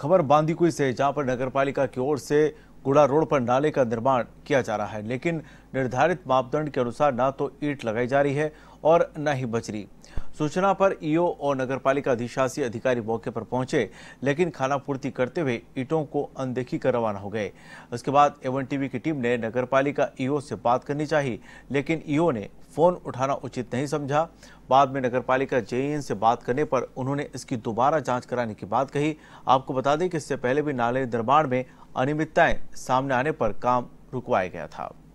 खबर बांदीकुई से जहां पर नगर पालिका की ओर से गुड़ा रोड पर नाले का निर्माण किया जा रहा है लेकिन निर्धारित मापदंड के अनुसार ना तो ईट लगाई जा रही है और न ही बजरी सूचना पर ईओ और नगर पालिका अधिशासी अधिकारी मौके पर पहुंचे लेकिन खाना पूर्ति करते हुए ईटों को अनदेखी कर रवाना हो गए उसके बाद एवन टीवी की टीम ने नगर पालिका ईओ से बात करनी चाहिए लेकिन ईओ ने फोन उठाना उचित नहीं समझा बाद में नगरपालिका जेईएन से बात करने पर उन्होंने इसकी दोबारा जांच कराने की बात कही आपको बता दें कि इससे पहले भी नाले निर्माण में अनियमितताएं सामने आने पर काम रुकवाया गया था